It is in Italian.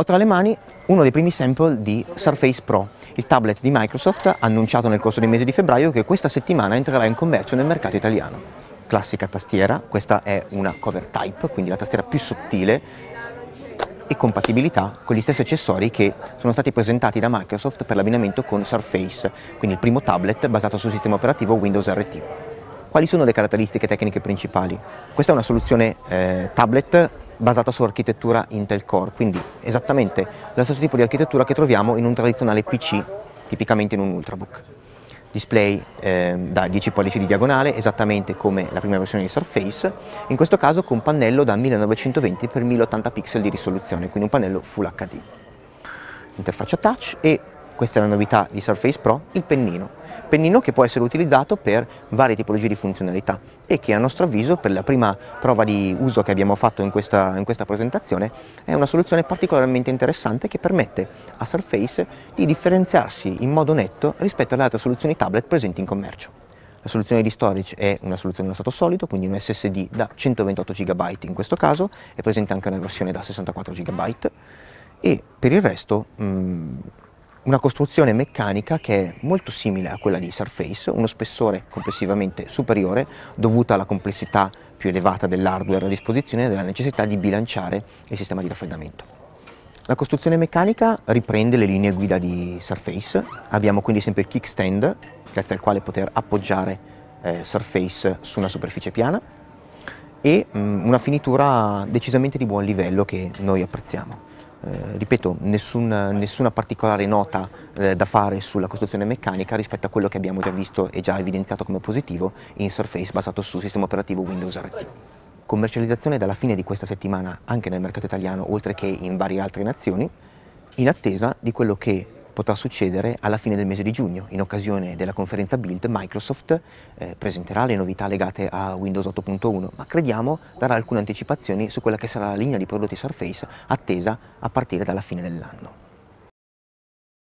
Ho tra le mani uno dei primi sample di Surface Pro, il tablet di Microsoft annunciato nel corso del mese di febbraio che questa settimana entrerà in commercio nel mercato italiano. Classica tastiera, questa è una cover type, quindi la tastiera più sottile e compatibilità con gli stessi accessori che sono stati presentati da Microsoft per l'abbinamento con Surface, quindi il primo tablet basato sul sistema operativo Windows RT. Quali sono le caratteristiche tecniche principali? Questa è una soluzione eh, tablet basata su architettura Intel Core, quindi esattamente lo stesso tipo di architettura che troviamo in un tradizionale PC, tipicamente in un ultrabook. Display eh, da 10 pollici di diagonale, esattamente come la prima versione di Surface, in questo caso con pannello da 1920x1080 pixel di risoluzione, quindi un pannello Full HD. Interfaccia touch e questa è la novità di Surface Pro, il pennino. Pennino che può essere utilizzato per varie tipologie di funzionalità e che a nostro avviso per la prima prova di uso che abbiamo fatto in questa, in questa presentazione è una soluzione particolarmente interessante che permette a Surface di differenziarsi in modo netto rispetto alle altre soluzioni tablet presenti in commercio. La soluzione di storage è una soluzione in stato solido, quindi un SSD da 128 GB in questo caso, è presente anche una versione da 64 GB e per il resto mh, mm, una costruzione meccanica che è molto simile a quella di Surface, uno spessore complessivamente superiore dovuta alla complessità più elevata dell'hardware a disposizione e della necessità di bilanciare il sistema di raffreddamento. La costruzione meccanica riprende le linee guida di Surface, abbiamo quindi sempre il kickstand grazie al quale poter appoggiare eh, Surface su una superficie piana e mh, mm, una finitura decisamente di buon livello che noi apprezziamo. Eh, ripeto, nessun, nessuna particolare nota eh, da fare sulla costruzione meccanica rispetto a quello che abbiamo già visto e già evidenziato come positivo in Surface basato sul sistema operativo Windows RT. Commercializzazione dalla fine di questa settimana anche nel mercato italiano, oltre che in varie altre nazioni, in attesa di quello che potrà succedere alla fine del mese di giugno. In occasione della conferenza Build, Microsoft eh, presenterà le novità legate a Windows 8.1, ma crediamo darà alcune anticipazioni su quella che sarà la linea di prodotti Surface attesa a partire dalla fine dell'anno.